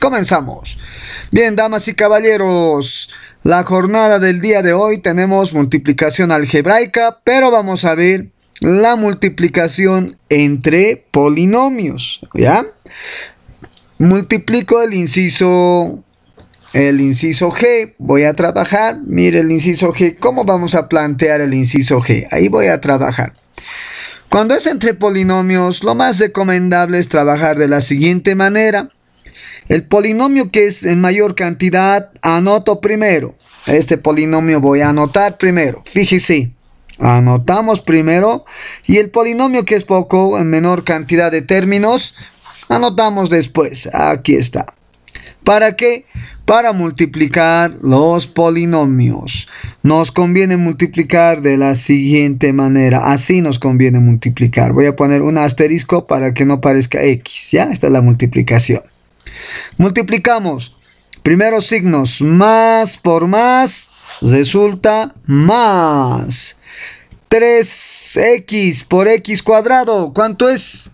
Comenzamos. Bien, damas y caballeros, la jornada del día de hoy tenemos multiplicación algebraica, pero vamos a ver la multiplicación entre polinomios, ¿ya? Multiplico el inciso el inciso G, voy a trabajar, mire el inciso G, ¿cómo vamos a plantear el inciso G? Ahí voy a trabajar. Cuando es entre polinomios, lo más recomendable es trabajar de la siguiente manera. El polinomio que es en mayor cantidad, anoto primero. Este polinomio voy a anotar primero. Fíjese, anotamos primero. Y el polinomio que es poco, en menor cantidad de términos, anotamos después. Aquí está. ¿Para qué? Para multiplicar los polinomios. Nos conviene multiplicar de la siguiente manera. Así nos conviene multiplicar. Voy a poner un asterisco para que no parezca X. ¿Ya? Esta es la multiplicación. Multiplicamos primeros signos más por más, resulta más. 3x por x cuadrado, ¿cuánto es?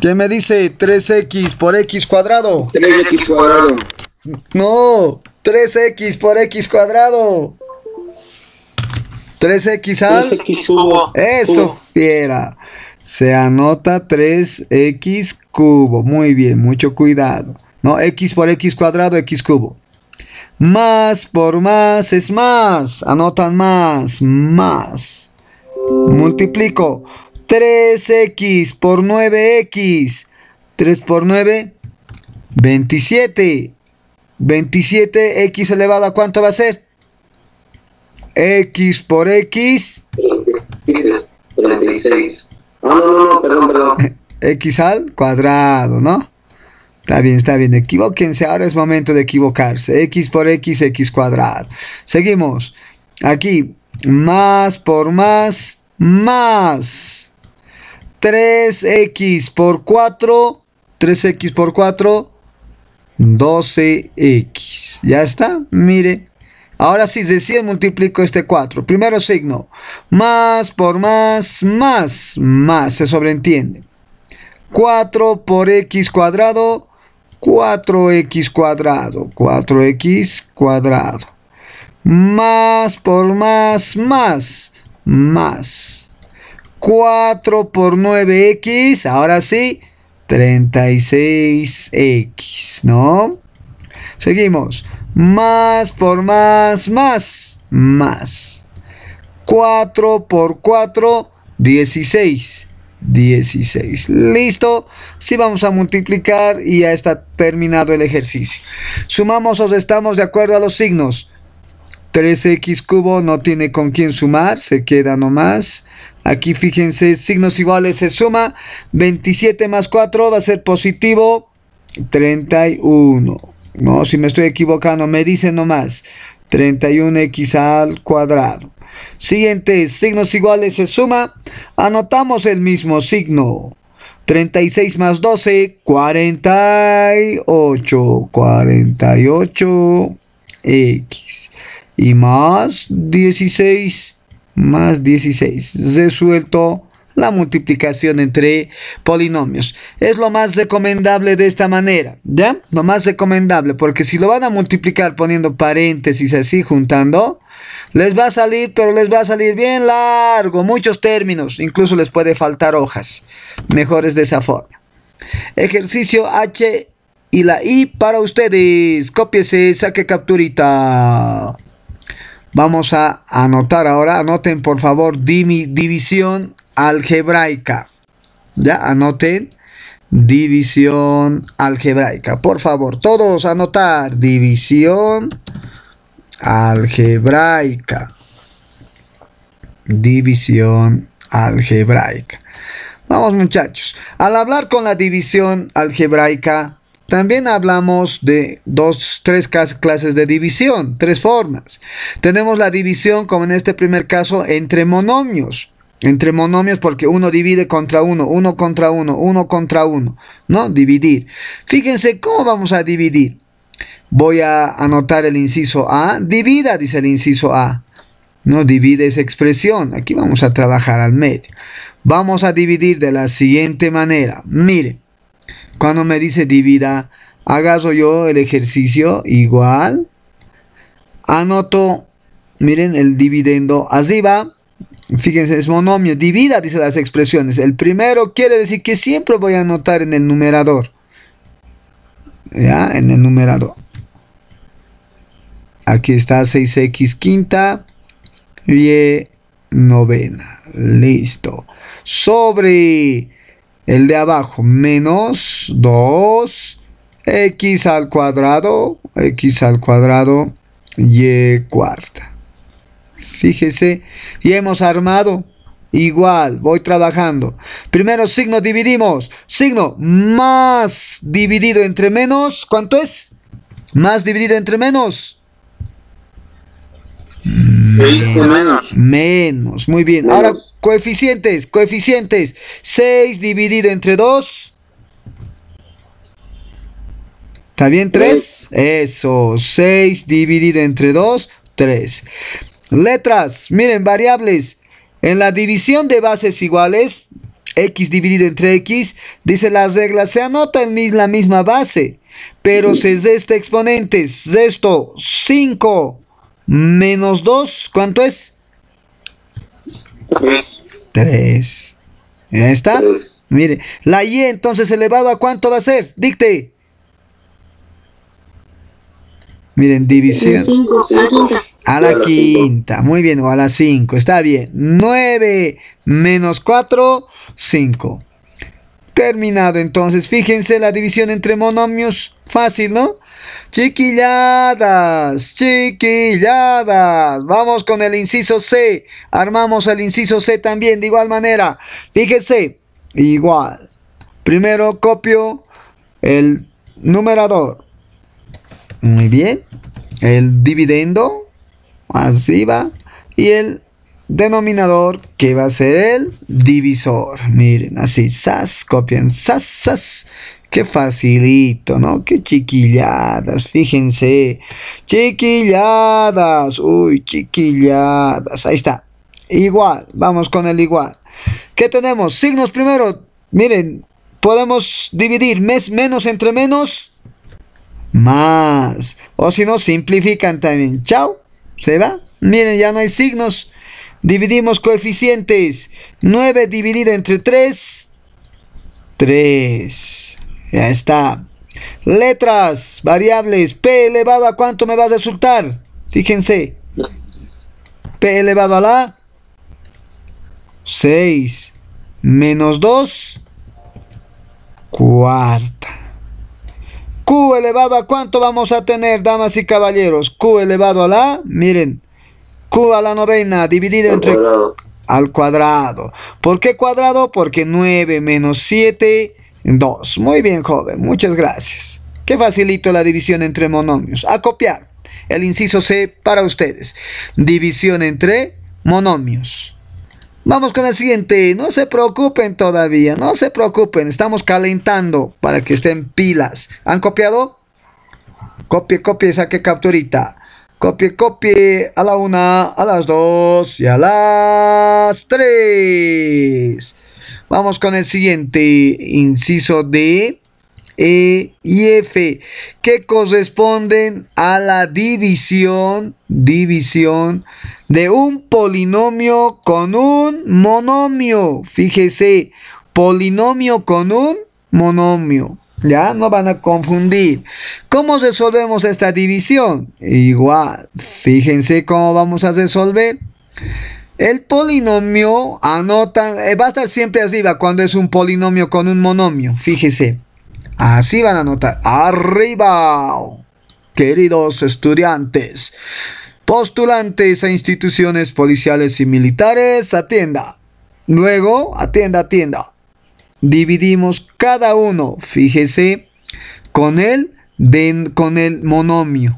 ¿Qué me dice 3x por x cuadrado? 3x cuadrado. No, 3x por x cuadrado. 3x al. 3x cubo. Eso, fiera. Se anota 3x cubo. Muy bien, mucho cuidado. X por X cuadrado, X cubo. Más por más es más. Anotan más, más. Multiplico 3x por 9x. 3 por 9, 27. 27x elevado a cuánto va a ser? X por X. 36. Ah, no, no, no, perdón, perdón. X al cuadrado, ¿no? Está bien, está bien, equivóquense, ahora es momento de equivocarse. X por X, X cuadrado. Seguimos. Aquí, más por más, más. 3X por 4, 3X por 4, 12X. ¿Ya está? Mire. Ahora sí, de multiplico este 4. Primero signo. Más por más, más, más. Se sobreentiende. 4 por x cuadrado, 4x cuadrado, 4x cuadrado. Más por más, más, más. 4 por 9x, ahora sí, 36x, ¿no? Seguimos. Más por más, más, más. 4 por 4, 16. 16. Listo. Si vamos a multiplicar y ya está terminado el ejercicio. Sumamos o restamos de acuerdo a los signos. 3x cubo no tiene con quién sumar, se queda nomás. Aquí fíjense, signos iguales se suma. 27 más 4 va a ser positivo 31. No, si me estoy equivocando, me dice nomás 31x al cuadrado. Siguiente signos iguales se suma, anotamos el mismo signo. 36 más 12, 48, 48, x. Y más 16, más 16, resuelto la multiplicación entre polinomios. Es lo más recomendable de esta manera, ¿ya? Lo más recomendable, porque si lo van a multiplicar poniendo paréntesis así, juntando, les va a salir, pero les va a salir bien largo, muchos términos, incluso les puede faltar hojas. Mejor es de esa forma. Ejercicio H y la I para ustedes. Cópiese, saque capturita. Vamos a anotar ahora. Anoten por favor división algebraica. Ya, anoten. División algebraica. Por favor, todos anotar. División algebraica. División algebraica. Vamos muchachos. Al hablar con la división algebraica, también hablamos de dos, tres clases de división, tres formas. Tenemos la división, como en este primer caso, entre monomios. Entre monomios porque uno divide contra uno, uno contra uno, uno contra uno, ¿no? Dividir. Fíjense cómo vamos a dividir. Voy a anotar el inciso A. Divida, dice el inciso A. No divide esa expresión. Aquí vamos a trabajar al medio. Vamos a dividir de la siguiente manera. Mire, cuando me dice divida, agarro yo el ejercicio igual. Anoto, miren, el dividendo así va Fíjense, es monomio, divida, dice las expresiones. El primero quiere decir que siempre voy a anotar en el numerador. ¿Ya? En el numerador. Aquí está 6x quinta y novena. Listo. Sobre el de abajo, menos 2x al cuadrado, x al cuadrado y cuarta. Fíjese, y hemos armado Igual, voy trabajando. Primero signo dividimos. Signo más dividido entre menos. ¿Cuánto es? Más dividido entre menos. Menos. Menos. Muy bien. Ahora coeficientes. Coeficientes. 6 dividido entre 2. ¿Está bien? 3. Eso. 6 dividido entre 2. 3. Letras, miren, variables. En la división de bases iguales, x dividido entre x, dice las reglas, se anota en la misma base, pero si es de este exponente exponentes. esto, 5 menos 2, ¿cuánto es? 3. 3. está? Mire, la y entonces elevado a cuánto va a ser? Dicte. Miren, división. 5, a la, quinta, muy bien, o a las 5, está bien. 9 menos 4, 5. Terminado entonces, fíjense la división entre monomios, fácil, ¿no? Chiquilladas, chiquilladas. Vamos con el inciso C. Armamos el inciso C también de igual manera. Fíjense, igual. Primero copio el numerador. Muy bien. El dividendo así va. Y el denominador que va a ser el divisor. Miren, así, sas, copian, sas, sas. Qué facilito, ¿no? Qué chiquilladas, fíjense. Chiquilladas, uy, chiquilladas. Ahí está. Igual, vamos con el igual. ¿Qué tenemos? Signos primero. Miren, podemos dividir menos entre menos, más. O si no, simplifican también. Chao. ¿Se va? Miren, ya no hay signos. Dividimos coeficientes. 9 dividido entre 3. 3. Ya está. Letras, variables. P elevado a cuánto me va a resultar. Fíjense. P elevado a la 6. Menos 2. Cuarta. Q elevado a cuánto vamos a tener, damas y caballeros. Q elevado a la, miren, Q a la novena dividido entre al cuadrado. ¿Por qué cuadrado? Porque 9 menos 7, 2. Muy bien, joven. Muchas gracias. Qué facilito la división entre monomios. A copiar. El inciso C para ustedes. División entre monomios. Vamos con el siguiente. No se preocupen todavía. No se preocupen. Estamos calentando para que estén pilas. ¿Han copiado? Copie, copie, saque capturita. Copie, copie. A la una, a las dos y a las tres. Vamos con el siguiente. Inciso D. E y F, que corresponden a la división, división de un polinomio con un monomio. Fíjese, polinomio con un monomio. Ya no van a confundir. ¿Cómo resolvemos esta división? Igual, fíjense cómo vamos a resolver. El polinomio anotan, eh, va a estar siempre arriba cuando es un polinomio con un monomio. Fíjese, así van a anotar. Arriba, queridos estudiantes. Postulantes a instituciones policiales y militares, atienda. Luego, atienda, atienda. Dividimos cada uno, fíjese, con el, con el monomio.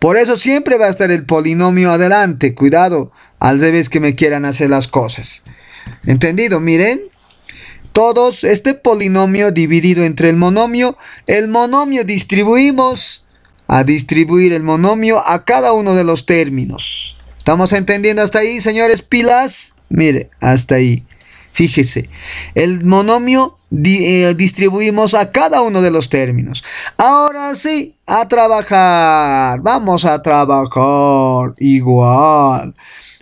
Por eso siempre va a estar el polinomio adelante. Cuidado, al revés que me quieran hacer las cosas. ¿Entendido? Miren. Todos, este polinomio dividido entre el monomio, el monomio distribuimos a distribuir el monomio a cada uno de los términos. ¿Estamos entendiendo hasta ahí, señores pilas? Mire, hasta ahí. Fíjese, el monomio eh, distribuimos a cada uno de los términos. Ahora sí, a trabajar. Vamos a trabajar. Igual.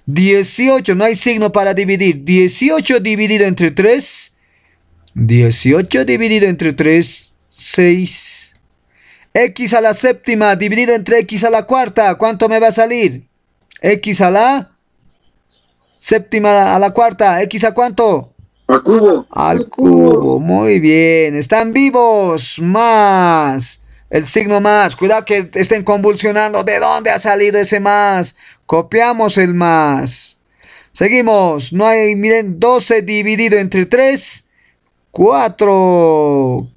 18, no hay signo para dividir. 18 dividido entre 3. 18 dividido entre 3, 6 x a la séptima dividido entre x a la cuarta, ¿cuánto me va a salir? x a la séptima a la cuarta, ¿x a cuánto? Al cubo. Al cubo, muy bien. Están vivos, más. El signo más, cuidado que estén convulsionando. ¿De dónde ha salido ese más? Copiamos el más. Seguimos. No hay, miren, 12 dividido entre 3, 4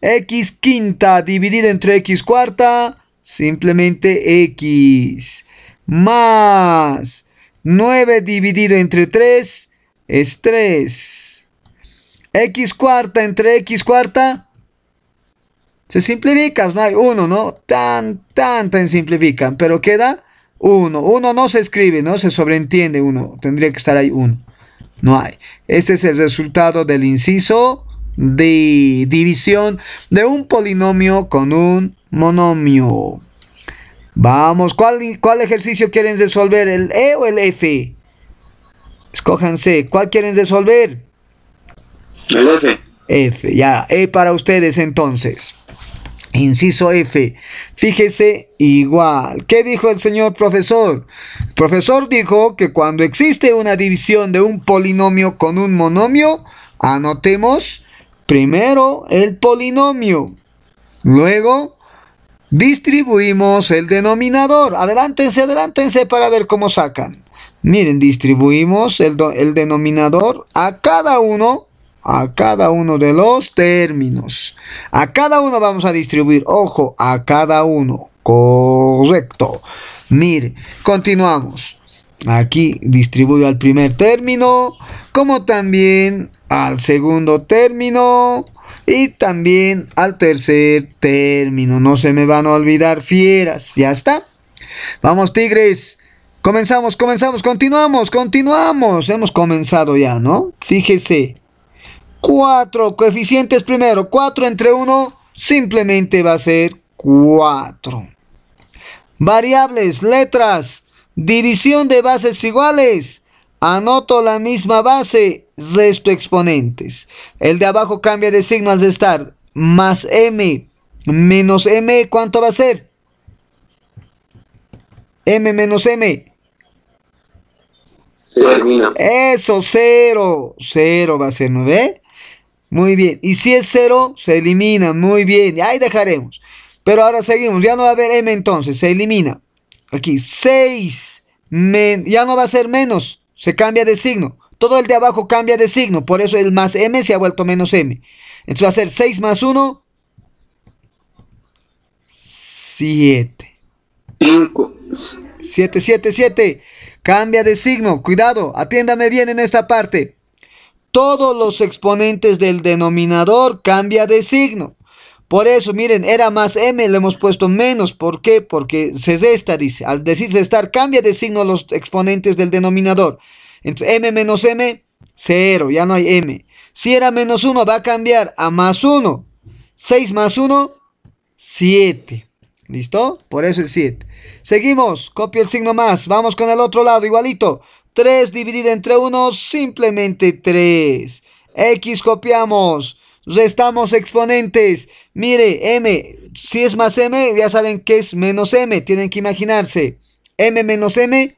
x quinta dividido entre x cuarta, simplemente x. Más 9 dividido entre 3 es 3. x cuarta entre x cuarta se simplifica no hay 1, ¿no? Tan, tan, tan simplifican, pero queda 1. 1 no se escribe, ¿no? Se sobreentiende 1. Tendría que estar ahí 1. No hay. Este es el resultado del inciso de división de un polinomio con un monomio. Vamos, ¿cuál, cuál ejercicio quieren resolver? ¿El E o el F? Escójanse, ¿cuál quieren resolver? El F. F, ya, E para ustedes entonces. Inciso F. Fíjese igual. ¿Qué dijo el señor profesor? El profesor dijo que cuando existe una división de un polinomio con un monomio, anotemos Primero el polinomio. Luego distribuimos el denominador. Adelántense, adelántense para ver cómo sacan. Miren, distribuimos el, denominador a cada uno a cada uno de los términos. A cada uno vamos a distribuir. Ojo, a cada uno. Correcto. Miren, continuamos. Aquí distribuyo al primer término, como también al segundo término y también al tercer término. No se me van a olvidar fieras. Ya está. Vamos, tigres. Comenzamos, comenzamos, continuamos, continuamos. Hemos comenzado ya, ¿no? Fíjese. Cuatro coeficientes primero. 4 entre 1 simplemente va a ser 4. Variables, letras. División de bases iguales. Anoto la misma base, resto exponentes. El de abajo cambia de signo al de estar. Más m menos m, ¿cuánto va a ser? m menos m. elimina Eso, cero. Cero va a ser, 9 Muy bien. Y si es cero, se elimina. Muy bien. Ahí dejaremos. Pero ahora seguimos. Ya no va a haber m entonces. Se elimina. Aquí, 6. Ya no va a ser menos. Se cambia de signo. Todo el de abajo cambia de signo. Por eso el más m se ha vuelto menos m. Entonces va a ser 6 más 1. 7. 5. 7, 7, 7. Cambia de signo. Cuidado. Atiéndame bien en esta parte. Todos los exponentes del denominador cambia de signo. Por eso, miren, era más M, le hemos puesto menos. ¿Por qué? Porque se dice. Al decir estar cambia de signo los exponentes del denominador. Entonces, M menos M, 0. ya no hay M. Si era menos 1, va a cambiar a más 1. 6 más 1, 7. ¿Listo? Por eso es 7. Seguimos, copio el signo más. Vamos con el otro lado, igualito. 3 dividido entre 1, simplemente 3. X copiamos restamos exponentes. Mire, m, si es más m, ya saben que es menos m, tienen que imaginarse. m menos m,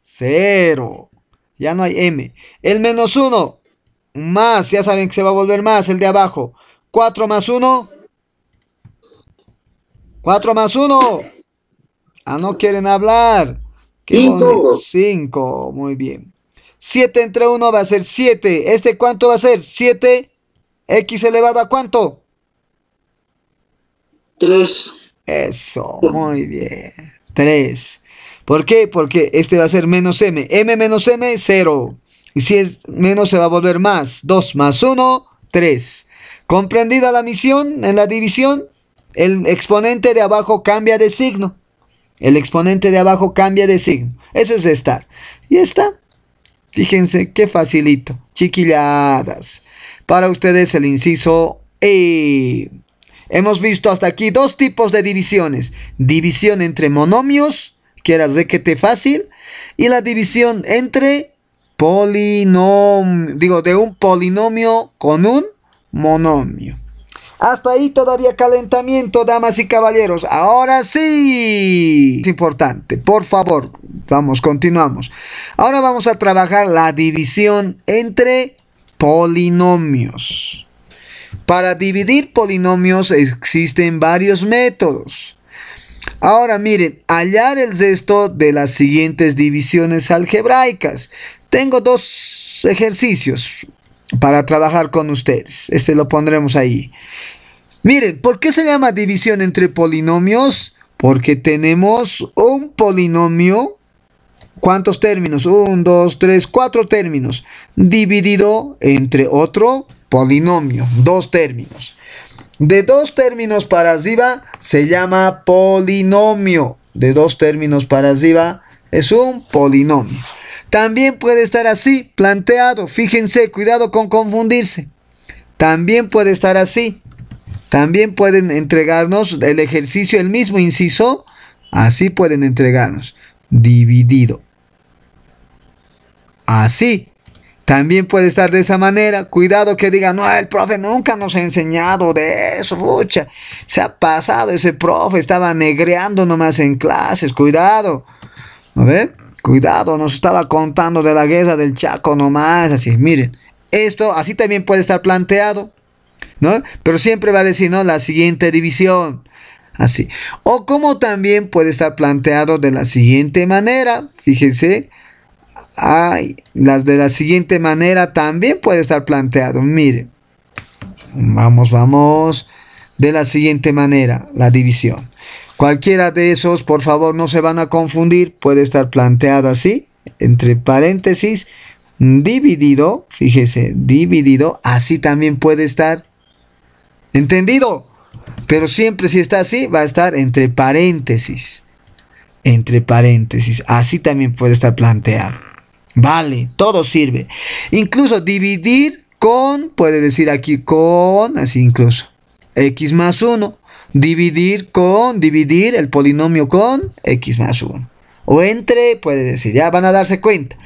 0. Ya no hay m. El menos 1, más, ya saben que se va a volver más el de abajo. 4 más 1. 4 más 1. Ah, no quieren hablar. 5. Muy bien. 7 entre 1 va a ser 7. ¿Este cuánto va a ser? 7 X elevado a cuánto? 3. Eso, muy bien. 3. ¿Por qué? Porque este va a ser menos m. m menos m, 0. Y si es menos se va a volver más. 2 más 1, 3. ¿Comprendida la misión en la división? El exponente de abajo cambia de signo. El exponente de abajo cambia de signo. Eso es estar. Y está. Fíjense qué facilito. Chiquilladas para ustedes el inciso E. Hemos visto hasta aquí dos tipos de divisiones. División entre monomios, de que te fácil, y la división entre polinomio, digo, de un polinomio con un monomio. Hasta ahí todavía calentamiento, damas y caballeros. Ahora sí. Es importante. Por favor, vamos, continuamos. Ahora vamos a trabajar la división entre polinomios. Para dividir polinomios existen varios métodos. Ahora miren, hallar el resto de las siguientes divisiones algebraicas. Tengo dos ejercicios para trabajar con ustedes. Este lo pondremos ahí. Miren, ¿por qué se llama división entre polinomios? Porque tenemos un polinomio ¿Cuántos términos? 1, 2, 3, cuatro términos. Dividido entre otro polinomio. Dos términos. De dos términos para arriba se llama polinomio. De dos términos para arriba es un polinomio. También puede estar así, planteado. Fíjense, cuidado con confundirse. También puede estar así. También pueden entregarnos el ejercicio, el mismo inciso. Así pueden entregarnos. Dividido así. También puede estar de esa manera. Cuidado que diga, no, el profe nunca nos ha enseñado de eso, pucha. Se ha pasado ese profe, estaba negreando nomás en clases, cuidado. a ver, Cuidado, nos estaba contando de la guerra del Chaco nomás, así. Miren, esto así también puede estar planteado, ¿no? Pero siempre va a decir, no, la siguiente división. Así. O como también puede estar planteado de la siguiente manera, fíjense Ay, las de la siguiente manera también puede estar planteado. Mire, vamos, vamos. De la siguiente manera, la división. Cualquiera de esos, por favor, no se van a confundir. Puede estar planteado así, entre paréntesis, dividido. Fíjese, dividido. Así también puede estar. ¿Entendido? Pero siempre si está así, va a estar entre paréntesis. Entre paréntesis. Así también puede estar planteado. Vale, todo sirve. Incluso dividir con, puede decir aquí con, así incluso. X más 1. Dividir con, dividir el polinomio con X más 1. O entre, puede decir, ya van a darse cuenta.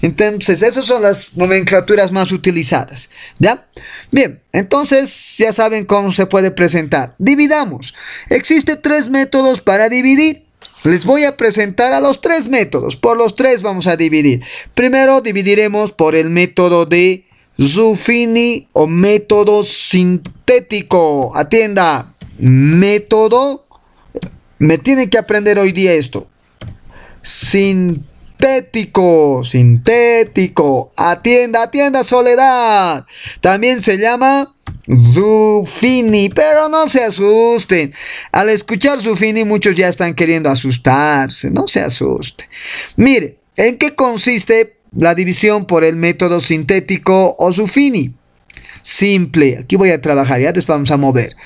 Entonces, esas son las nomenclaturas más utilizadas. ¿Ya? Bien, entonces ya saben cómo se puede presentar. Dividamos. Existen tres métodos para dividir. Les voy a presentar a los tres métodos. Por los tres vamos a dividir. Primero dividiremos por el método de Zuffini o método sintético. Atienda, método. Me tiene que aprender hoy día esto. Sintético sintético, sintético. Atienda, atienda Soledad. También se llama Zufini, pero no se asusten. Al escuchar Zuffini muchos ya están queriendo asustarse, no se asusten. Mire, ¿en qué consiste la división por el método sintético o Zufini? Simple, aquí voy a trabajar, ya después vamos a mover.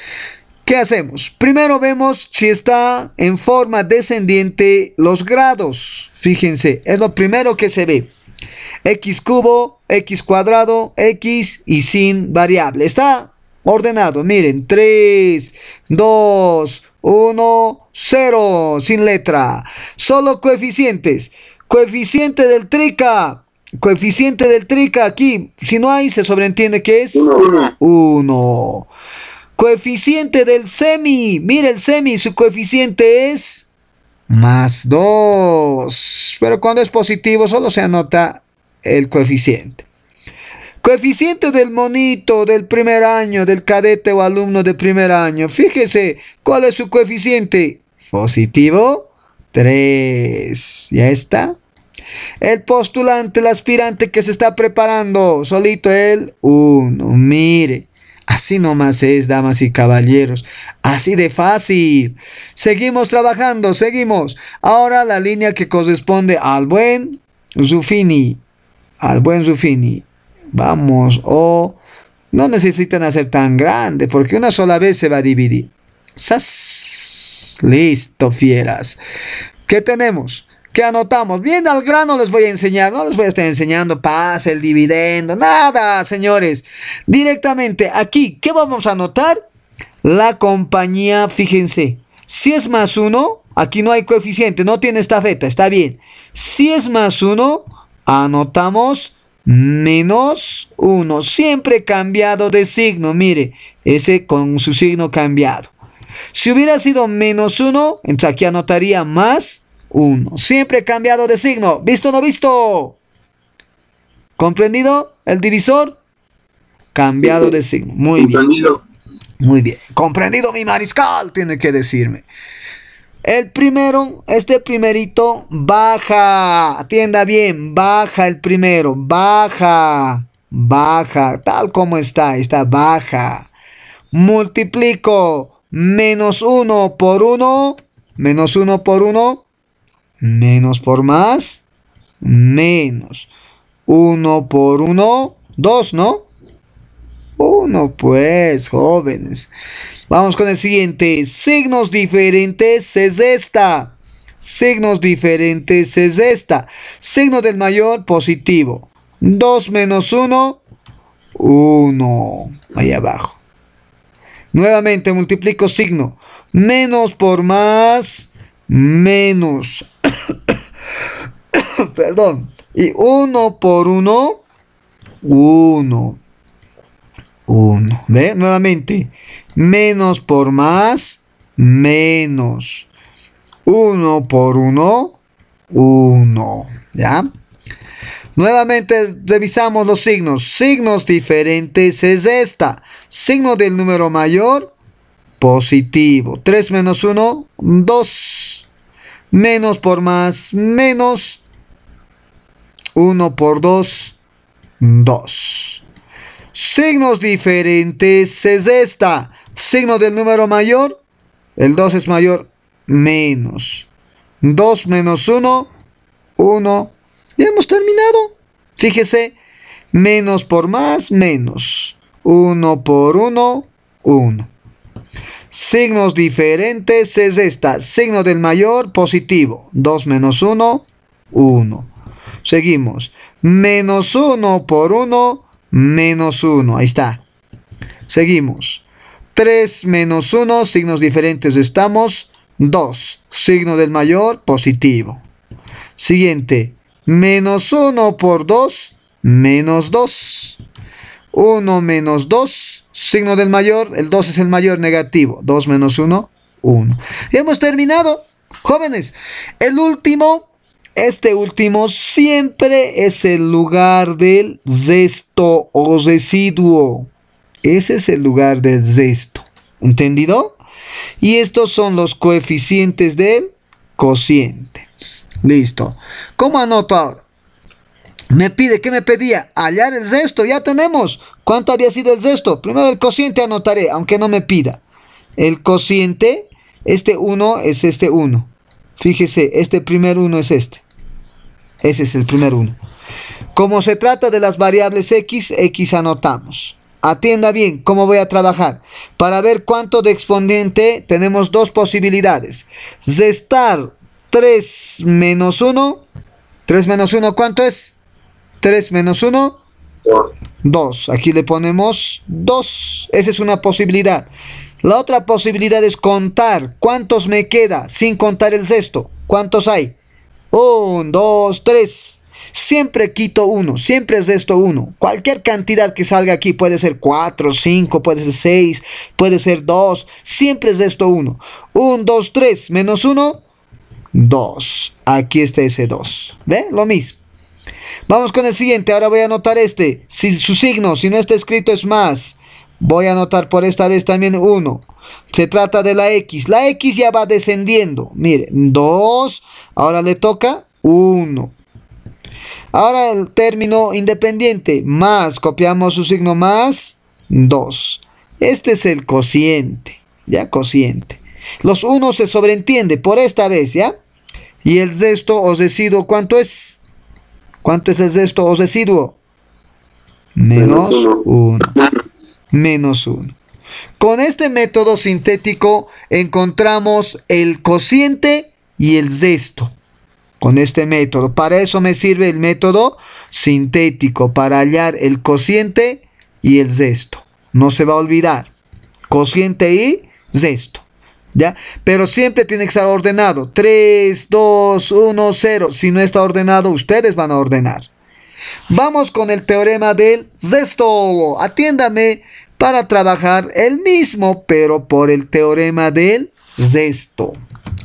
¿Qué hacemos? Primero vemos si está en forma descendiente los grados. Fíjense, es lo primero que se ve. X cubo, X cuadrado, X y sin variable. Está ordenado. Miren, 3, 2, 1, 0, sin letra. Solo coeficientes. Coeficiente del trica. Coeficiente del trica aquí. Si no hay, se sobreentiende que es 1. Coeficiente del semi. Mire el semi, su coeficiente es más 2. Pero cuando es positivo solo se anota el coeficiente. Coeficiente del monito del primer año, del cadete o alumno de primer año. Fíjese, ¿cuál es su coeficiente? Positivo 3. Ya está. El postulante, el aspirante que se está preparando, solito el 1. Mire, Así nomás es, damas y caballeros. Así de fácil. Seguimos trabajando, seguimos. Ahora la línea que corresponde al buen Zufini. Al buen Zufini. Vamos, o oh, no necesitan hacer tan grande porque una sola vez se va a dividir. ¡Sas! Listo, fieras. ¿Qué tenemos? que anotamos. Bien al grano les voy a enseñar, no les voy a estar enseñando pase, el dividendo, nada, señores. Directamente aquí, ¿qué vamos a anotar? La compañía, fíjense, si es más uno, aquí no hay coeficiente, no tiene esta feta, está bien. Si es más uno, anotamos menos uno, siempre cambiado de signo, mire, ese con su signo cambiado. Si hubiera sido menos uno, entonces aquí anotaría más 1. Siempre cambiado de signo. ¿Visto o no visto? ¿Comprendido el divisor? Cambiado de signo. Muy bien. Muy bien. Comprendido mi mariscal, tiene que decirme. El primero, este primerito, baja. Atienda bien, baja el primero, baja, baja, tal como está, está baja. Multiplico menos 1 por 1, menos 1 por 1, Menos por más, menos. Uno por uno Dos, ¿no? 1 pues, jóvenes. Vamos con el siguiente. Signos diferentes es esta. Signos diferentes es esta. Signo del mayor positivo. 2 menos 1, 1. Ahí abajo. Nuevamente multiplico signo. Menos por más, Menos, perdón, y 1 por 1, 1, 1, nuevamente, menos por más, menos, 1 por 1, 1, ¿ya? Nuevamente revisamos los signos, signos diferentes es esta, signo del número mayor, positivo. 3 menos 1, 2. Menos por más, menos. 1 por 2, 2. Signos diferentes es esta. Signo del número mayor, el 2 es mayor, menos. 2 menos 1, 1. Ya hemos terminado. Fíjese, menos por más, menos. 1 por 1, 1. Signos diferentes es esta. Signo del mayor, positivo. 2 menos 1, 1. Seguimos. Menos 1 por 1, menos 1. Ahí está. Seguimos. 3 menos 1, signos diferentes estamos. 2. Signo del mayor, positivo. Siguiente. Menos 1 por 2, menos 2. 1 menos 2, signo del mayor, el 2 es el mayor negativo, 2 menos 1, 1. Y hemos terminado, jóvenes. El último, este último siempre es el lugar del resto o residuo. Ese es el lugar del resto, ¿entendido? Y estos son los coeficientes del cociente. Listo. ¿Cómo anoto ahora? me pide, ¿qué me pedía? Hallar el resto, ya tenemos. ¿Cuánto había sido el resto? Primero el cociente anotaré, aunque no me pida. El cociente, este 1 es este 1. Fíjese, este primer 1 es este. Ese es el primer 1. Como se trata de las variables x, x anotamos. Atienda bien cómo voy a trabajar. Para ver cuánto de exponente tenemos dos posibilidades. Restar 3 menos 1. 3 menos 1, ¿cuánto es? 3 menos 1, 2. Aquí le ponemos 2. Esa es una posibilidad. La otra posibilidad es contar cuántos me queda sin contar el sexto. ¿Cuántos hay? 1, 2, 3. Siempre quito 1, siempre es esto 1. Cualquier cantidad que salga aquí puede ser 4, 5, puede ser 6, puede ser 2. Siempre es esto 1. 1, 2, 3, menos 1, 2. Aquí está ese 2. ¿Ve? Lo mismo. Vamos con el siguiente. Ahora voy a anotar este. Si su signo, si no está escrito, es más. Voy a anotar por esta vez también 1. Se trata de la X. La X ya va descendiendo. Mire, 2. Ahora le toca 1. Ahora el término independiente. Más. Copiamos su signo más. 2. Este es el cociente. Ya cociente. Los 1 se sobreentiende por esta vez, ¿ya? Y el resto os decido cuánto es. ¿Cuánto es el resto o residuo? Menos 1. Menos 1. Ah. Con este método sintético encontramos el cociente y el resto. Con este método. Para eso me sirve el método sintético. Para hallar el cociente y el resto. No se va a olvidar. Cociente y resto. Pero siempre tiene que estar ordenado. 3, 2, 1, 0. Si no está ordenado, ustedes van a ordenar. Vamos con el teorema del resto. Atiéndame para trabajar el mismo, pero por el teorema del resto.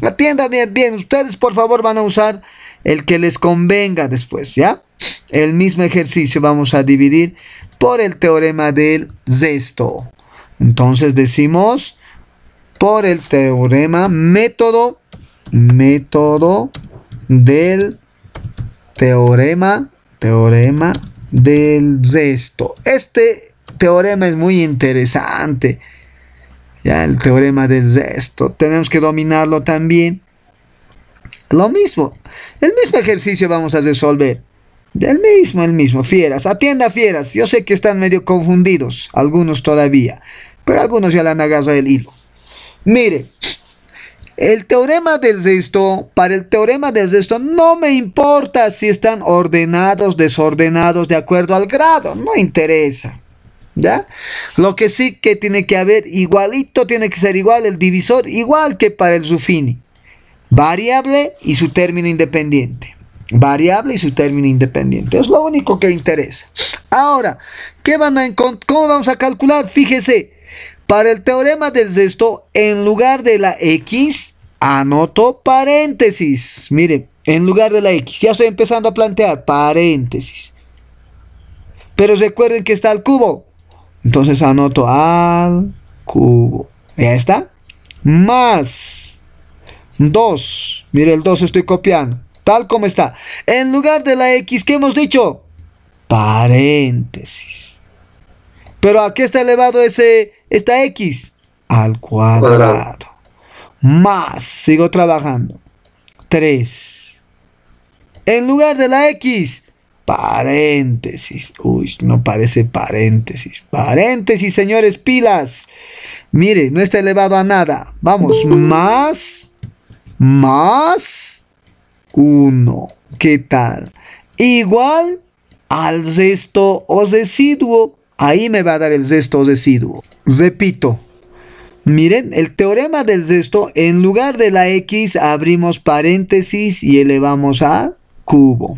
Atiéndame bien. Ustedes, por favor, van a usar el que les convenga después, ¿ya? El mismo ejercicio vamos a dividir por el teorema del resto. Entonces decimos por el teorema método, método del teorema, teorema del resto. Este teorema es muy interesante. Ya el teorema del resto. Tenemos que dominarlo también. Lo mismo. El mismo ejercicio vamos a resolver. Del mismo, el mismo. Fieras. Atienda fieras. Yo sé que están medio confundidos. Algunos todavía. Pero algunos ya le han agarrado el hilo. Mire, el teorema del resto, para el teorema del resto, no me importa si están ordenados, desordenados, de acuerdo al grado, no interesa. ¿Ya? Lo que sí que tiene que haber igualito, tiene que ser igual el divisor, igual que para el Zufini, Variable y su término independiente. Variable y su término independiente. Es lo único que interesa. Ahora, ¿qué van ¿cómo vamos a calcular? Fíjese para el teorema del sexto, en lugar de la X, anoto paréntesis. Mire, en lugar de la X. Ya estoy empezando a plantear paréntesis. Pero recuerden que está al cubo. Entonces anoto al cubo. Ya está. Más 2. Mire, el 2 estoy copiando. Tal como está. En lugar de la X, ¿qué hemos dicho? Paréntesis. Pero ¿a qué está elevado ese, esta X? Al cuadrado. Más, sigo trabajando. 3. En lugar de la X, paréntesis. Uy, no parece paréntesis. Paréntesis, señores, pilas. Mire, no está elevado a nada. Vamos, más, más, 1. ¿Qué tal? Igual al resto o residuo. Ahí me va a dar el resto deciduo. Repito. Miren, el teorema del resto, en lugar de la x abrimos paréntesis y elevamos a cubo.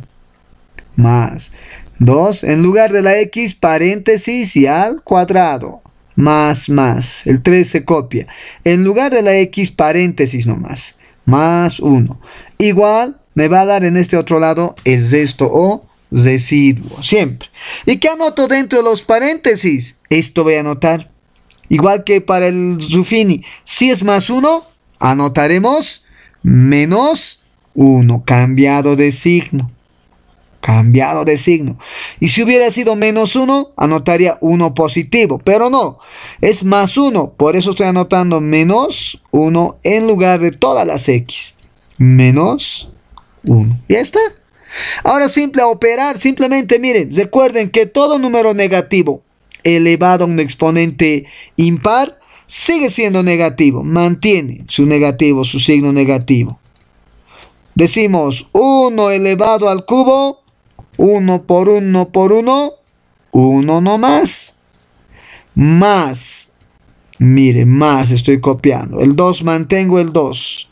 Más 2, en lugar de la x paréntesis y al cuadrado. Más, más. El 3 se copia. En lugar de la x paréntesis nomás. Más 1. Igual me va a dar en este otro lado el resto o residuo, siempre. ¿Y qué anoto dentro de los paréntesis? Esto voy a anotar. Igual que para el Ruffini, si es más 1, anotaremos menos 1, cambiado de signo. Cambiado de signo. Y si hubiera sido menos 1, anotaría 1 positivo. Pero no, es más 1. Por eso estoy anotando menos 1 en lugar de todas las X. Menos 1. Ya está. Ahora simple a operar, simplemente miren, recuerden que todo número negativo elevado a un exponente impar sigue siendo negativo, mantiene su negativo, su signo negativo. Decimos 1 elevado al cubo, 1 por 1 por 1, 1 no más, más, miren, más estoy copiando, el 2 mantengo el 2,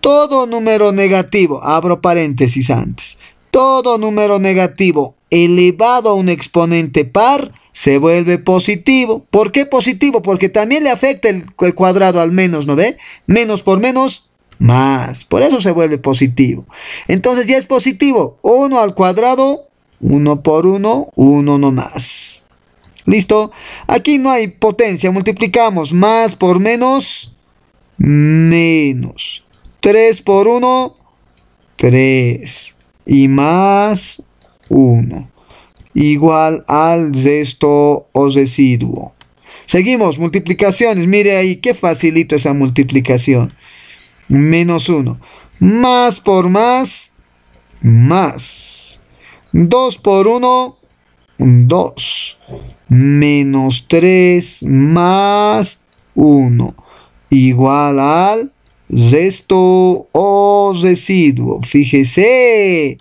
todo número negativo, abro paréntesis antes, todo número negativo elevado a un exponente par se vuelve positivo. ¿Por qué positivo? Porque también le afecta el, cuadrado al menos, ¿no ve? Menos por menos, más. Por eso se vuelve positivo. Entonces ya es positivo. 1 al cuadrado, 1 por 1, 1 no más. ¿Listo? Aquí no hay potencia. Multiplicamos más por menos, menos. 3 por 1, 3. Y más 1. Igual al resto o residuo. Seguimos, multiplicaciones. Mire ahí, qué facilito esa multiplicación. Menos 1. Más por más, más. 2 por 1, 2. Menos 3 más 1. Igual al resto o oh, residuo. Fíjese.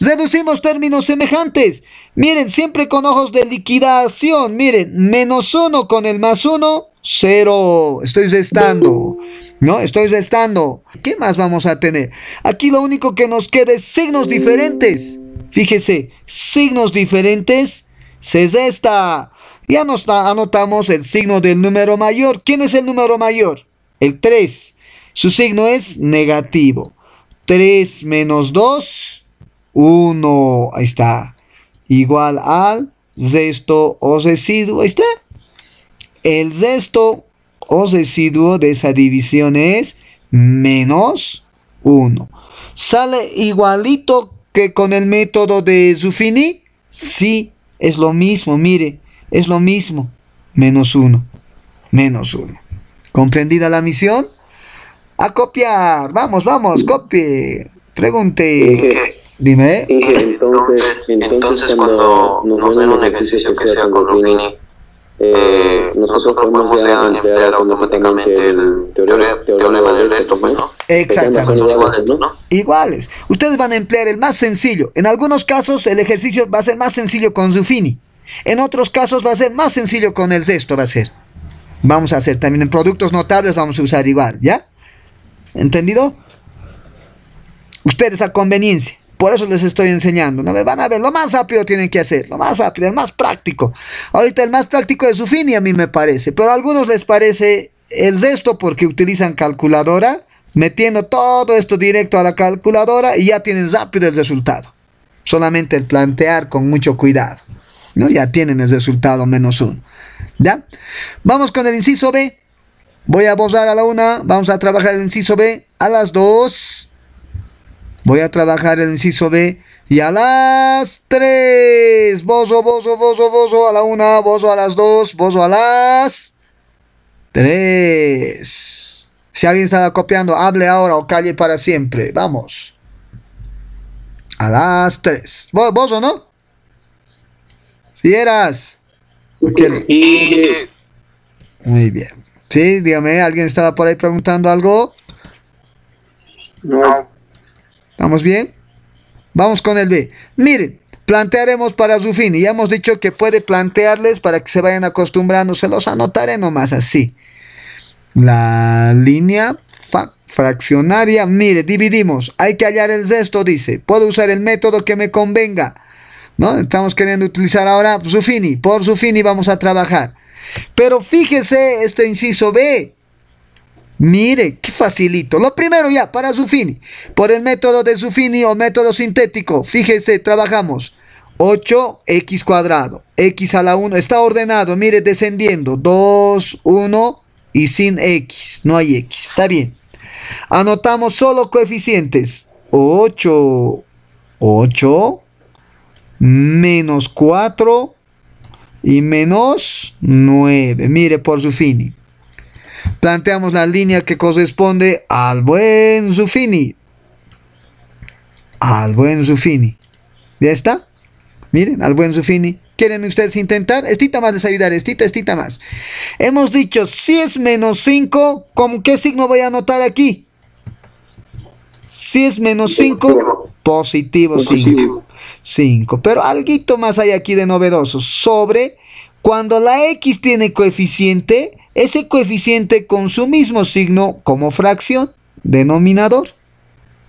Reducimos términos semejantes. Miren, siempre con ojos de liquidación. Miren, menos uno con el más uno, cero. Estoy restando. ¿No? Estoy restando. ¿Qué más vamos a tener? Aquí lo único que nos queda es signos diferentes. Fíjese, signos diferentes se resta. Ya nos anotamos el signo del número mayor. ¿Quién es el número mayor? El 3. Su signo es negativo. 3 menos 2, 1. Ahí está. Igual al resto o residuo. Ahí está. El resto o residuo de esa división es menos 1. ¿Sale igualito que con el método de Zuffini? Sí, es lo mismo, mire, es lo mismo. Menos 1, menos 1. ¿Comprendida la misión? A copiar, vamos, vamos, copie. Pregunte. Dime. entonces, entonces, cuando nos den un ejercicio que sea con Ruffini, eh, eh, nosotros podemos ya emplear automáticamente el teorema del resto, pues, ¿no? Exactamente. Iguales, Ustedes van a emplear el más sencillo. En algunos casos el ejercicio va a ser más sencillo con Zufini. En otros casos va a ser más sencillo con el sexto, va a ser. Vamos a hacer también en productos notables, vamos a usar igual, ¿ya? ¿Entendido? Ustedes a conveniencia. Por eso les estoy enseñando. ¿no? Van a ver, lo más rápido tienen que hacer, lo más rápido, el más práctico. Ahorita el más práctico es su fin y a mí me parece. Pero a algunos les parece el resto porque utilizan calculadora, metiendo todo esto directo a la calculadora y ya tienen rápido el resultado. Solamente el plantear con mucho cuidado. ¿no? Ya tienen el resultado menos uno. ¿Ya? Vamos con el inciso B. Voy a borrar a la una. Vamos a trabajar el inciso B. A las dos. Voy a trabajar el inciso B. Y a las tres. Bozo, bozo, bozo, bozo. A la una. Bozo a las dos. Bozo a las tres. Si alguien estaba copiando, hable ahora o calle para siempre. Vamos. A las tres. bozo, ¿no? Fieras. Muy bien. Sí, dígame, ¿alguien estaba por ahí preguntando algo? No. ¿Estamos bien? Vamos con el B. Miren, plantearemos para Zufini. Ya hemos dicho que puede plantearles para que se vayan acostumbrando. Se los anotaré nomás así. La línea fraccionaria. Mire, dividimos. Hay que hallar el resto, dice. Puedo usar el método que me convenga. ¿No? Estamos queriendo utilizar ahora Zufini. Por Zufini vamos a trabajar. Pero fíjese este inciso B. Mire, qué facilito. Lo primero ya, para Zufini. Por el método de Zufini o método sintético. Fíjese, trabajamos. 8x cuadrado. X a la 1. Está ordenado, mire, descendiendo. 2, 1 y sin X. No hay X. Está bien. Anotamos solo coeficientes. 8, 8, menos 4 y menos 9. Mire por Zufini. Planteamos la línea que corresponde al buen Zufini. Al buen Zufini. ¿Ya está? Miren, al buen Zufini. ¿Quieren ustedes intentar? Estita más les ayudaré. Estita, estita más. Hemos dicho, si es menos 5, ¿con qué signo voy a anotar aquí? Si es menos 5, positivo, positivo. 5. Pero algo más hay aquí de novedoso. Sobre cuando la X tiene coeficiente, ese coeficiente con su mismo signo como fracción, denominador.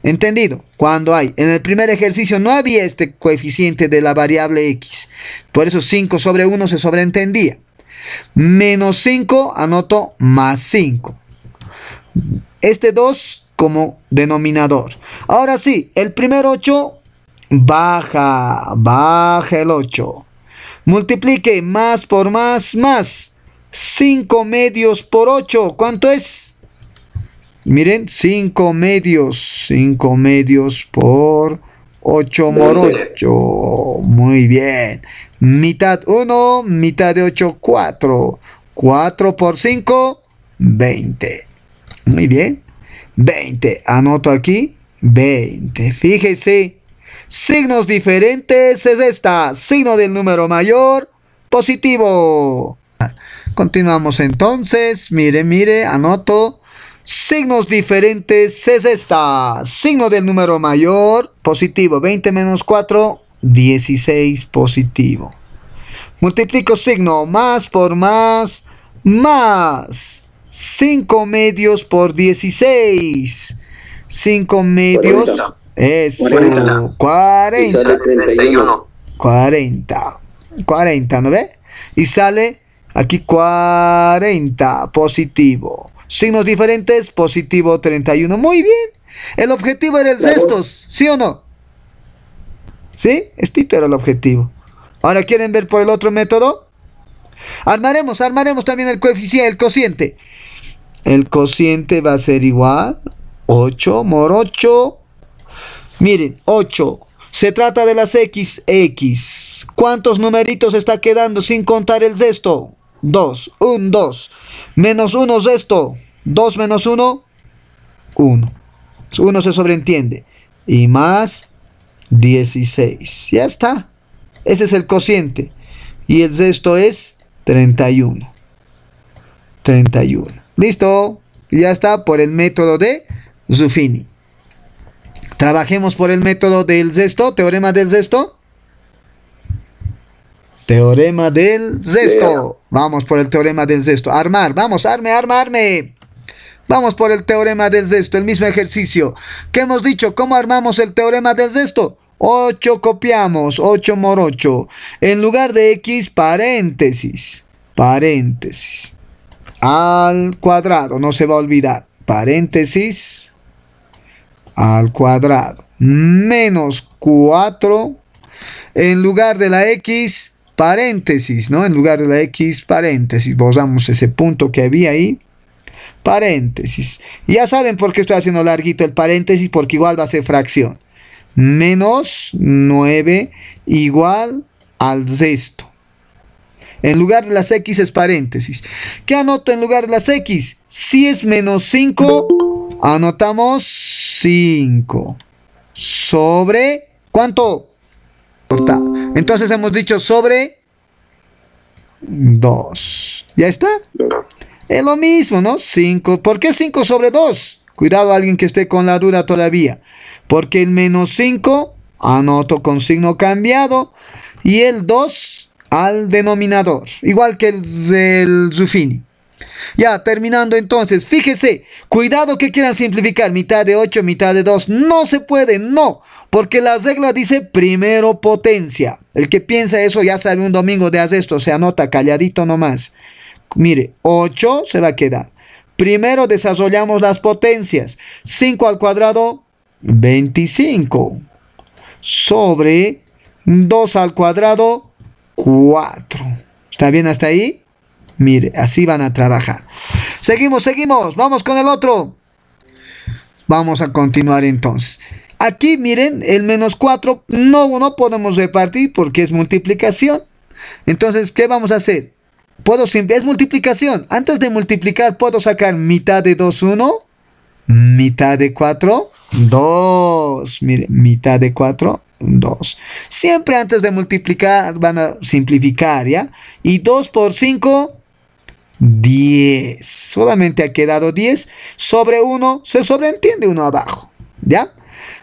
¿Entendido? Cuando hay. En el primer ejercicio no había este coeficiente de la variable X. Por eso 5 sobre 1 se sobreentendía. Menos 5, anoto más 5. Este 2 como denominador. Ahora sí, el primer 8 baja, baja el 8. Multiplique más por más, más. 5 medios por 8. ¿Cuánto es? Miren, 5 medios. 5 medios por 8 por 8. Muy bien. Mitad 1, mitad de 8, 4. 4 por 5, 20. Muy bien. 20. Anoto aquí. 20. Fíjese. Signos diferentes es esta. Signo del número mayor, positivo. Continuamos entonces. Mire, mire, anoto. Signos diferentes es esta. Signo del número mayor, positivo. 20 menos 4, 16 positivo. Multiplico signo más por más, más. 5 medios por 16. 5 medios es 40. 40. 31. 40. 40, ¿no ve? Y sale aquí 40, positivo. Signos diferentes, positivo 31. Muy bien. El objetivo era el sexto. ¿sí o no? ¿Sí? Este era el objetivo. Ahora quieren ver por el otro método. Armaremos, armaremos también el coeficiente, el cociente. El cociente va a ser igual 8 por 8 Miren, 8. Se trata de las XX. ¿Cuántos numeritos está quedando sin contar el resto? 2, 1, 2. Menos 1 resto. 2 menos 1, 1. 1 se sobreentiende. Y más 16. Ya está. Ese es el cociente. Y el resto es 31. 31. Listo. Ya está por el método de Zuffini. Trabajemos por el método del zesto, teorema del sexto. Teorema del sexto. Vamos por el teorema del zesto. Armar, vamos, arme, arme, arme. Vamos por el teorema del zesto, el mismo ejercicio. ¿Qué hemos dicho? ¿Cómo armamos el teorema del zesto? 8 copiamos, 8 morocho. En lugar de x, paréntesis. Paréntesis. Al cuadrado, no se va a olvidar. Paréntesis al cuadrado menos 4 en lugar de la x paréntesis, ¿no? En lugar de la x paréntesis, borramos ese punto que había ahí paréntesis. Ya saben por qué estoy haciendo larguito el paréntesis, porque igual va a ser fracción. Menos 9 igual al sexto En lugar de las x es paréntesis. ¿Qué anoto en lugar de las x? Si es menos 5 Anotamos 5 sobre ¿cuánto? Entonces hemos dicho sobre 2. ¿Ya está? Es lo mismo, ¿no? 5. ¿Por qué 5 sobre 2? Cuidado alguien que esté con la duda todavía. Porque el menos 5 anoto con signo cambiado y el 2 al denominador. Igual que el, el Zuffini. Ya, terminando entonces, fíjese, cuidado que quieran simplificar, mitad de 8, mitad de 2, no se puede, no, porque la regla dice primero potencia. El que piensa eso ya sabe un domingo de hacer esto, se anota calladito nomás. Mire, 8 se va a quedar. Primero desarrollamos las potencias. 5 al cuadrado, 25. Sobre 2 al cuadrado, 4. ¿Está bien hasta ahí? Mire, así van a trabajar. Seguimos, seguimos. Vamos con el otro. Vamos a continuar entonces. Aquí, miren, el menos 4 no, no podemos repartir porque es multiplicación. Entonces, ¿qué vamos a hacer? es multiplicación. Antes de multiplicar, puedo sacar mitad de 2, 1. Mitad de 4, 2. Miren, mitad de 4, 2. Siempre antes de multiplicar van a simplificar, ¿ya? Y 2 por 5, 10. Solamente ha quedado 10. Sobre 1 se sobreentiende uno abajo. ¿Ya?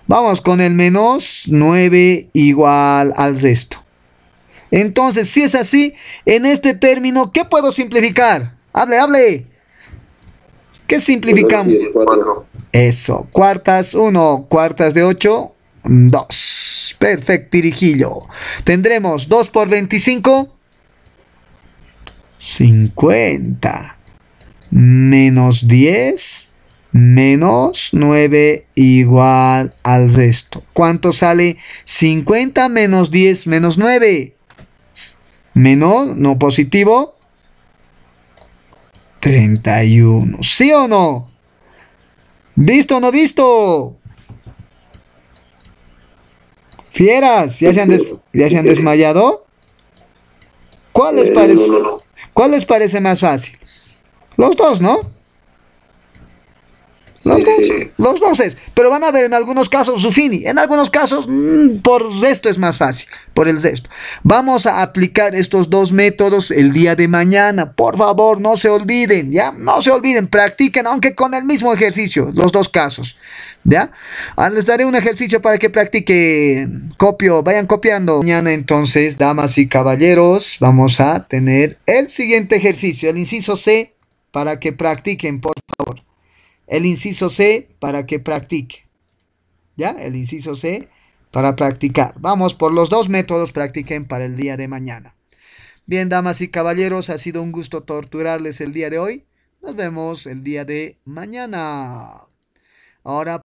Vamos con el menos 9 igual al sexto. Entonces, si es así, en este término, ¿qué puedo simplificar? Hable, hable. ¿Qué simplificamos? Eso. Cuartas 1, cuartas de 8, 2. Perfecto, tirijillo. Tendremos 2 por 25. 50. Menos 10 menos 9 igual al resto. ¿Cuánto sale? 50 menos 10 menos 9. Menos, no positivo. 31. ¿Sí o no? ¿Visto o no visto? Fieras, ¿ya se han, ¿ya se han desmayado? ¿Cuál les eh, parece? ¿Cuál les parece más fácil? Los dos, ¿no? Los, dos, los dos es, pero van a ver en algunos casos Zufini, en algunos casos mm, por esto es más fácil, por el zesto. Vamos a aplicar estos dos métodos el día de mañana, por favor, no se olviden, ¿ya? No se olviden, practiquen, aunque con el mismo ejercicio, los dos casos, ¿ya? Ah, les daré un ejercicio para que practiquen, copio, vayan copiando. Mañana entonces, damas y caballeros, vamos a tener el siguiente ejercicio, el inciso C, para que practiquen, por favor. El inciso C para que practique. ¿Ya? El inciso C para practicar. Vamos por los dos métodos, practiquen para el día de mañana. Bien, damas y caballeros, ha sido un gusto torturarles el día de hoy. Nos vemos el día de mañana. Ahora